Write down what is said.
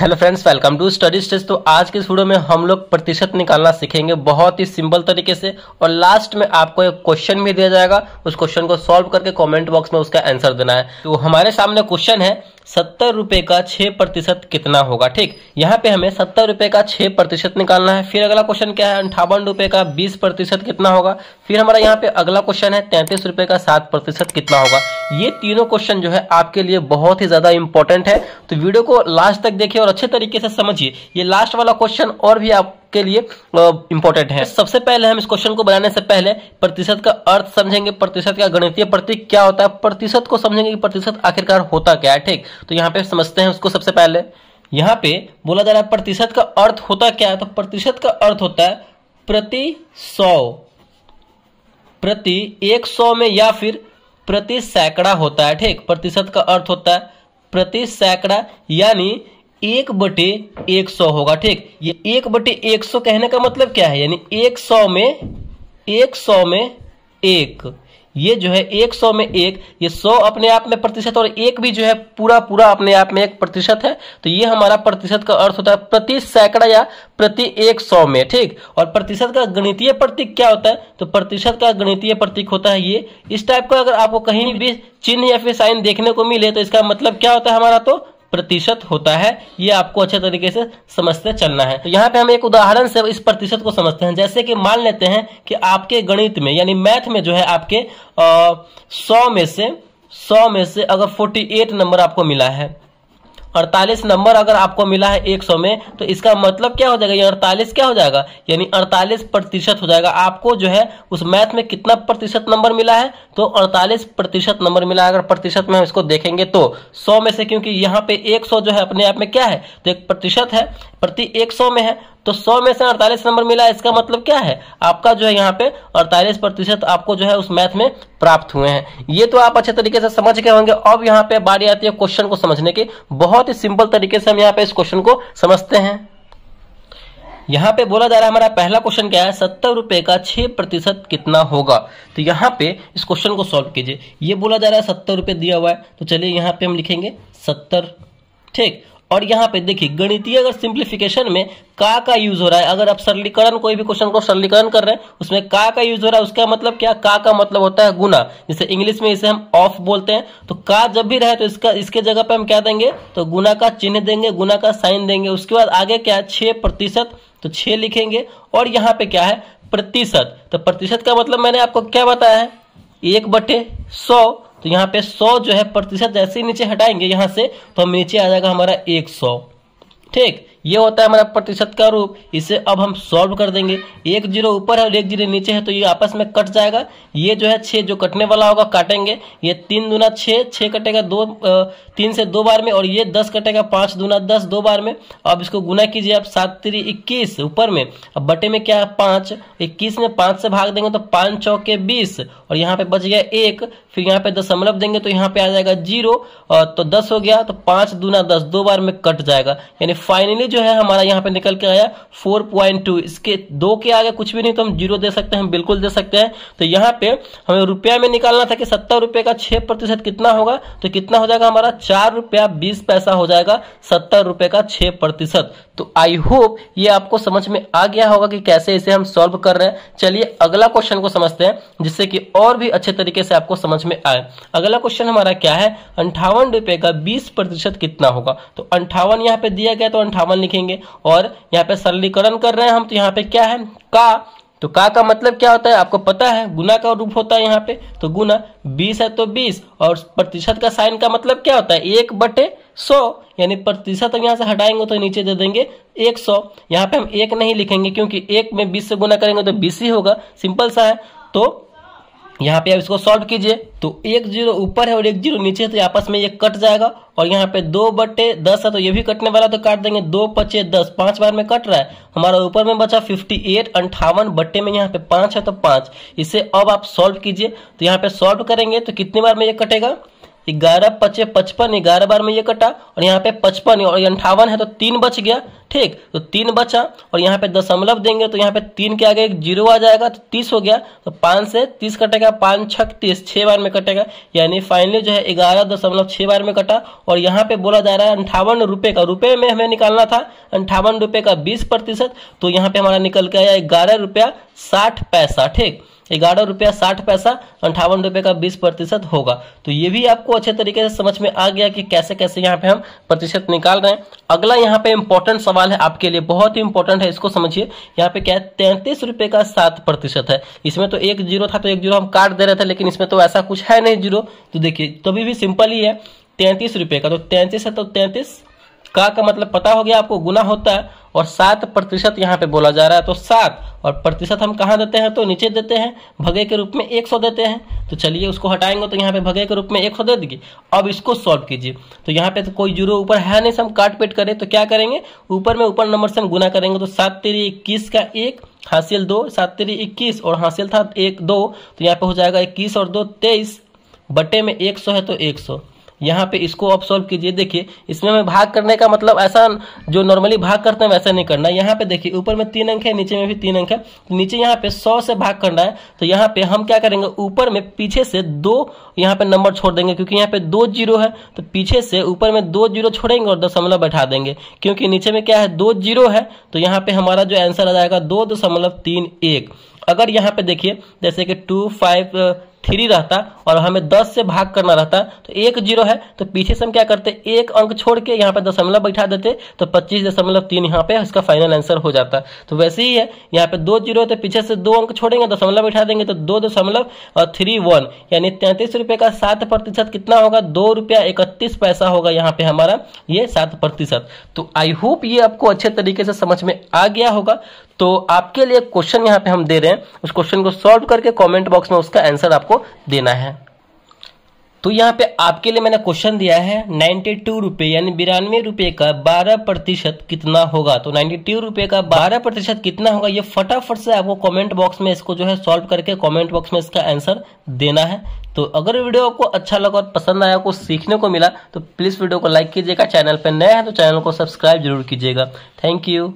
hello friends welcome to study stage तो आज के इस वीडियो में हम लोग प्रतिशत निकालना सीखेंगे बहुत ही सिंपल तरीके से और लास्ट में आपको एक क्वेश्चन भी दिया जाएगा उस क्वेश्चन को सॉल्व करके कमेंट बॉक्स में उसका आंसर देना है तो हमारे सामने क्वेश्चन है सत्तर रुपये का छः प्रतिशत कितना होगा ठीक यहाँ पे हमें सत्तर रुपये का छः प्रतिशत निकालना है फिर अगला क्वेश्चन क्या है अंठावन रुपये का बीस प्रतिशत कितना होगा फिर हमारा यहाँ पे अगला क्वेश्चन है तैंतीस रुपये का सात प्रतिशत कितना होगा ये तीनों क्वेश्चन जो है आपके लिए बहुत ही ज़्यादा इंपॉर्टेंट है तो वीडियो को लास्ट तक देखिए और अच्छे तरीके से समझिए ये लास्ट वाला क्वेश्चन और भी आप के लिए इंपॉर्टेंट है तो सबसे पहले हम इस क्वेश्चन को बनाने से पहले प्रतिशत का अर्थ समझेंगे प्रतिशत का गणितीय प्रतीक क्या होता है प्रतिशत को समझेंगे कि प्रतिशत आखिरकार होता क्या है ठीक तो यहाँ पे समझते हैं उसको सबसे पहले यहाँ पे बोला जा रहा है प्रतिशत का अर्थ होता क्या है तो प्रतिशत का अर्थ होता है प्रति सौ प्रति एक सौ में या फिर प्रति सैकड़ा होता है ठीक प्रतिशत का अर्थ होता है प्रति सैकड़ा यानी एक बटे एक सौ होगा ठीक ये एक बटे एक सौ कहने का मतलब क्या है यानी एक सौ में एक सौ में एक ये जो है एक सौ में एक ये सौ अपने आप में प्रतिशत और एक भी जो है पूरा पूरा अपने आप में एक प्रतिशत है तो ये हमारा प्रतिशत का अर्थ होता है प्रति सैकड़ा या प्रति एक सौ में ठीक और प्रतिशत का गणितीय प्रतीक क्या होता है तो प्रतिशत का गणितीय प्रतीक होता है ये इस टाइप का अगर आपको कहीं भी चिन्ह या फिर साइन देखने को मिले तो इसका मतलब क्या होता है हमारा तो प्रतिशत होता है ये आपको अच्छे तरीके से समझते चलना है तो यहाँ पे हम एक उदाहरण से इस प्रतिशत को समझते हैं जैसे कि मान लेते हैं कि आपके गणित में यानी मैथ में जो है आपके सौ में से सौ में से अगर फोर्टी एट नंबर आपको मिला है अड़तालीस नंबर अगर आपको मिला है एक सौ में तो इसका मतलब क्या हो जाएगा ये अड़तालीस क्या हो जाएगा यानी अड़तालीस प्रतिशत हो जाएगा आपको जो है उस मैथ में कितना प्रतिशत नंबर मिला है तो अड़तालीस प्रतिशत नंबर मिला अगर प्रतिशत में हम इसको देखेंगे तो सौ में से क्योंकि यहाँ पे एक सौ जो है अपने आप में क्या है तो एक प्रतिशत है प्रति एक सौ में है तो सौ में से अड़तालीस नंबर मिला इसका मतलब क्या है आपका जो है यहाँ पे अड़तालीस प्रतिशत आपको जो है उस मैथ में प्राप्त हुए हैं ये तो आप अच्छे तरीके से समझ गए होंगे अब यहाँ पे बारी आती है क्वेश्चन को समझने की बहुत ही सिंपल तरीके से हम यहाँ पे इस क्वेश्चन को समझते हैं यहाँ पे बोला जा रहा है हमारा पहला क्वेश्चन क्या है सत्तर रुपए का छह प्रतिशत कितना होगा तो यहाँ पे इस क्वेश्चन को सॉल्व कीजिए ये बोला जा रहा है सत्तर रुपए दिया हुआ है तो चलिए यहाँ पे हम लिखेंगे सत्तर ठीक और यहाँ पे देखिए गणितीय अगर सिंप्लीफिकेशन में का का यूज हो रहा है अगर आप सरलीकरण कोई भी क्वेश्चन को सरलीकरण कर रहे हैं उसमें का का यूज हो रहा है उसका मतलब क्या का का मतलब होता है गुना जैसे इंग्लिश में इसे हम ऑफ बोलते हैं तो का जब भी रहे तो इसका इसके जगह पे हम क्या देंगे तो गुना का चिन्ह देंगे गुना का साइन देंगे उसके बाद आगे क्या है छे प्रतिशत तो छः लिखेंगे और यहाँ पे क्या है प्रतिशत तो प्रतिशत का मतलब मैंने आपको क्या बताया है एक बटे सौ तो यहाँ पे सौ जो है प्रतिशत जैसे ही नीचे हटाएंगे यहाँ से तो हम नीचे आ जाएगा हमारा एक सौ ठीक ये होता है हमारा प्रतिशत का रूप इसे अब हम सॉल्व कर देंगे एक जीरो ऊपर है और एक जीरो नीचे है तो ये आपस में कट जाएगा ये जो है छः जो कटने वाला होगा काटेंगे ये तीन दुना छः छः कटेगा दो तीन से दो बार में और ये दस कटेगा पाँच दुना दस दो बार में अब इसको गुना कीजिए आप सात त्री इक्कीस ऊपर में अब बटे में क्या है पाँच इक्कीस में पाँच से भाग देंगे तो पाँच चौके बीस और यहाँ पे बच गया एक फिर यहाँ पे दशमलव देंगे तो यहाँ पे आ जाएगा जीरो तो दस हो गया तो पाँच दुना दस दो बार में कट जाएगा यानी फाइनली जो है हमारा यहाँ पे निकल के आया 4.2 इसके दो के आगे कुछ भी नहीं तो हम जीरो दे सकते हैं बिल्कुल दे सकते हैं तो यहाँ पे हमें रुपया में निकालना था कि सत्तर रुपये का छः प्रतिशत कितना होगा तो कितना हो जाएगा हमारा चार रुपया बीस पैसा हो जाएगा सत्तर रुपये का छः प्रतिशत तो आई होप ये आपको समझ में आ गया होगा कि कैसे इसे हम सॉल्व कर रहे हैं चलिए अगला क्वेश्चन को समझते हैं जिससे कि और भी अच्छे तरीके से आपको समझ में आए अगला क्वेश्चन हमारा क्या है अंठावन रुपये का बीस कितना होगा तो अंठावन यहाँ पे दिया गया तो अंठावन समीकरण लिखेंगे और यहाँ पे सरलीकरण कर रहे हैं हम तो यहाँ पे क्या है का तो का का मतलब क्या होता है आपको पता है गुना का रूप होता है यहाँ पे तो गुना बीस है तो बीस और प्रतिशत का साइन का मतलब क्या होता है एक बटे सौ यानी प्रतिशत यहाँ से हटाएंगे तो नीचे दे देंगे एक सौ यहाँ पे हम एक नहीं लिखेंगे क्योंकि एक में बीस से गुना करेंगे तो बीस ही होगा सिंपल सा है तो यहाँ पे आप इसको सॉल्व कीजिए तो एक जीरो ऊपर है और एक जीरो नीचे है तो आपस में ये कट जाएगा और यहाँ पे दो बटे दस है तो ये भी कटने वाला तो काट देंगे दो पचे दस पांच बार में कट रहा है हमारा ऊपर में बचा फिफ्टी एट अंठावन बट्टे में यहाँ पे पांच है तो पांच इसे अब आप सॉल्व कीजिए तो यहाँ पे सॉल्व करेंगे तो कितनी बार में ये कटेगा ग्यारह पचे पचपन ग्यारह बार में ये कटा और यहाँ पे पचपन और अंठावन है तो तीन बच गया ठीक तो तीन बचा और यहाँ पे दशमलव देंगे तो यहाँ पे तीन के आगे एक जीरो आ जाएगा तो तीस हो गया तो पांच से तीस कटेगा पांच छक तीस छह बार में कटेगा यानी फाइनली जो है ग्यारह दशमलव छह बार में कटा और यहाँ पे बोला जा रहा है अंठावन रुपए का रुपए में हमें निकालना था अंठावन रुपए का बीस प्रतिशत तो यहाँ पे हमारा निकल के आया ग्यारह रुपया साठ पैसा ठीक ग्यारह रुपया साठ पैसा अंठावन रुपये का बीस प्रतिशत होगा तो ये भी आपको अच्छे तरीके से समझ में आ गया कि कैसे कैसे यहाँ पे हम प्रतिशत निकाल रहे हैं अगला यहाँ पे इंपॉर्टेंट सवाल सवाल है आपके लिए बहुत ही इंपॉर्टेंट है इसको समझिए यहाँ पे क्या है तैंतीस रुपए का सात प्रतिशत है इसमें तो एक जीरो था तो एक जीरो हम काट दे रहे थे लेकिन इसमें तो ऐसा कुछ है नहीं जीरो तो देखिए तभी तो भी सिंपल ही है तैंतीस रुपए का तो तैंतीस है तो तैंतीस का का मतलब पता हो गया आपको गुना होता है और सात प्रतिशत यहाँ पे बोला जा रहा है तो सात और प्रतिशत हम कहाँ देते हैं तो नीचे देते हैं भगे के रूप में एक सौ देते हैं तो चलिए उसको हटाएंगे तो यहाँ पे भगे के रूप में एक सौ दे देंगे अब इसको सॉल्व कीजिए तो यहाँ पे तो कोई जीरो ऊपर है नहीं से हम काट पेट करें तो क्या करेंगे ऊपर में ऊपर नंबर से हम गुना करेंगे तो सात तेरी इक्कीस का एक हासिल दो सात तेरी इक्कीस और हासिल था एक दो तो यहाँ पे हो जाएगा इक्कीस और दो तेईस बटे में एक सौ है तो एक सौ यहाँ पे इसको आप सॉल्व कीजिए देखिए इसमें हमें भाग करने का मतलब ऐसा जो नॉर्मली भाग करते हैं वैसा नहीं करना है यहाँ पे देखिए ऊपर में तीन अंक है नीचे में भी तीन अंक है तो नीचे यहाँ पे सौ से भाग करना है तो यहाँ पे हम क्या करेंगे ऊपर में पीछे से दो यहाँ पे नंबर छोड़ देंगे क्योंकि यहाँ पे दो जीरो है तो पीछे से ऊपर में दो जीरो छोड़ेंगे और दशमलव बैठा देंगे क्योंकि नीचे में क्या है दो जीरो है तो यहाँ पे हमारा जो आंसर आ जाएगा दो दशमलव तीन एक अगर यहाँ पे देखिए जैसे कि टू फाइव थ्री रहता और हमें दस से भाग करना रहता तो एक जीरो है तो पीछे से हम क्या करते एक अंक छोड़ के यहाँ पे दशमलव बैठा देते तो पच्चीस दशमलव तीन यहाँ पे इसका फाइनल आंसर हो जाता तो वैसे ही है यहाँ पे दो जीरो है तो पीछे से दो अंक छोड़ेंगे दशमलव बैठा देंगे तो दो दशमलव थ्री वन यानी तैंतीस रुपये का सात प्रतिशत कितना होगा दो रुपया इकतीस पैसा होगा यहाँ पे हमारा ये सात प्रतिशत तो आई होप ये आपको अच्छे तरीके से समझ में आ गया होगा तो आपके लिए क्वेश्चन यहाँ पे हम दे रहे हैं उस क्वेश्चन को सॉल्व करके कॉमेंट बॉक्स में उसका आंसर आपको आपको देना है तो यहाँ पे आपके लिए मैंने क्वेश्चन दिया है नाइन्टी टू रुपये यानी बिरानवे रुपये का बारह प्रतिशत कितना होगा तो नाइन्टी टू रुपये का बारह प्रतिशत कितना होगा ये फटाफट से आपको कमेंट बॉक्स में इसको जो है सॉल्व करके कमेंट बॉक्स में इसका आंसर देना है तो अगर वीडियो आपको अच्छा लगा और पसंद आया आपको सीखने को मिला तो प्लीज़ वीडियो को लाइक कीजिएगा चैनल पर नया है तो चैनल को सब्सक्राइब जरूर कीजिएगा थैंक यू